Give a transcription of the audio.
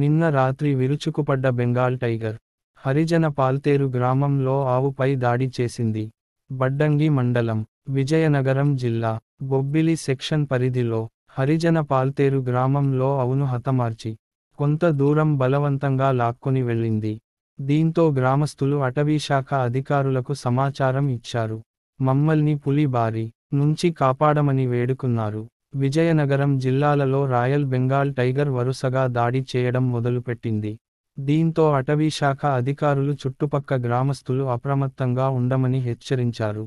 నిన్న రాత్రి విరుచుకుపడ్డ బెంగాల్ టైగర్ హరిజన పాల్తేరు గ్రామంలో ఆవుపై దాడి చేసింది బడ్డంగి మండలం విజయనగరం జిల్లా బొబ్బిలి సెక్షన్ పరిధిలో హరిజన పాల్తేరు గ్రామంలో అవును హతమార్చి కొంత దూరం బలవంతంగా లాక్కొని వెళ్ళింది దీంతో గ్రామస్తులు అటవీశాఖ అధికారులకు సమాచారం ఇచ్చారు మమ్మల్ని పులి బారి నుంచి కాపాడమని వేడుకున్నారు విజయనగరం జిల్లాలలో రాయల్ బెంగాల్ టైగర్ వరుసగా దాడి చేయడం మొదలుపెట్టింది దీంతో అటవీశాఖ అధికారులు చుట్టుపక్క గ్రామస్తులు అప్రమత్తంగా ఉండమని హెచ్చరించారు